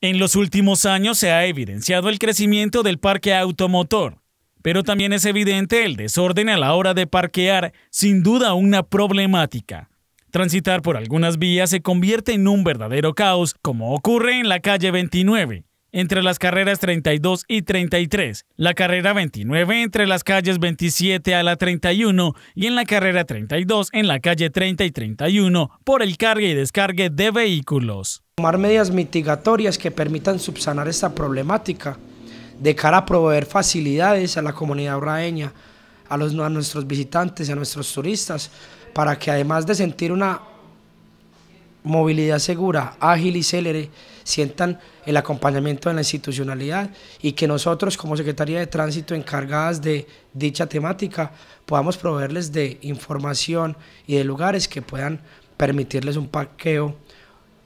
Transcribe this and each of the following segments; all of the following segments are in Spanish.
En los últimos años se ha evidenciado el crecimiento del parque automotor, pero también es evidente el desorden a la hora de parquear, sin duda una problemática. Transitar por algunas vías se convierte en un verdadero caos, como ocurre en la calle 29, entre las carreras 32 y 33, la carrera 29 entre las calles 27 a la 31 y en la carrera 32 en la calle 30 y 31 por el cargue y descargue de vehículos. Tomar medidas mitigatorias que permitan subsanar esta problemática de cara a proveer facilidades a la comunidad obraeña, a, a nuestros visitantes, a nuestros turistas, para que además de sentir una movilidad segura, ágil y célere, sientan el acompañamiento de la institucionalidad y que nosotros como Secretaría de Tránsito encargadas de dicha temática podamos proveerles de información y de lugares que puedan permitirles un parqueo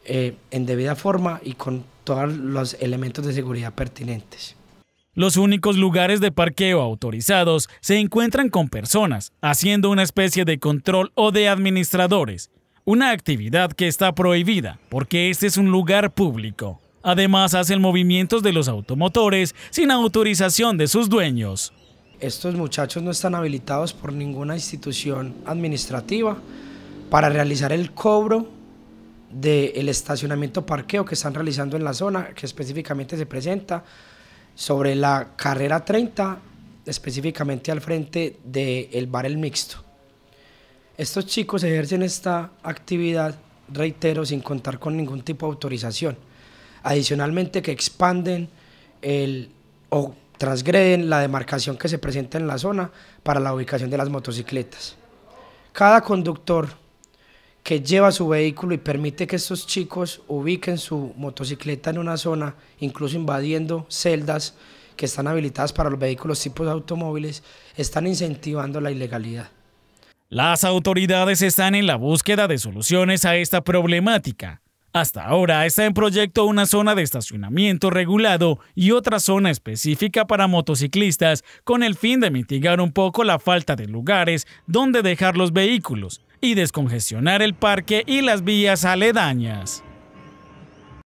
eh, en debida forma y con todos los elementos de seguridad pertinentes. Los únicos lugares de parqueo autorizados se encuentran con personas, haciendo una especie de control o de administradores, una actividad que está prohibida porque este es un lugar público. Además hacen movimientos de los automotores sin autorización de sus dueños. Estos muchachos no están habilitados por ninguna institución administrativa para realizar el cobro del estacionamiento parqueo que están realizando en la zona, que específicamente se presenta sobre la carrera 30, específicamente al frente del bar El Mixto. Estos chicos ejercen esta actividad, reitero, sin contar con ningún tipo de autorización. Adicionalmente que expanden o transgreden la demarcación que se presenta en la zona para la ubicación de las motocicletas. Cada conductor que lleva su vehículo y permite que estos chicos ubiquen su motocicleta en una zona, incluso invadiendo celdas que están habilitadas para los vehículos tipos automóviles, están incentivando la ilegalidad. Las autoridades están en la búsqueda de soluciones a esta problemática. Hasta ahora está en proyecto una zona de estacionamiento regulado y otra zona específica para motociclistas con el fin de mitigar un poco la falta de lugares donde dejar los vehículos y descongestionar el parque y las vías aledañas.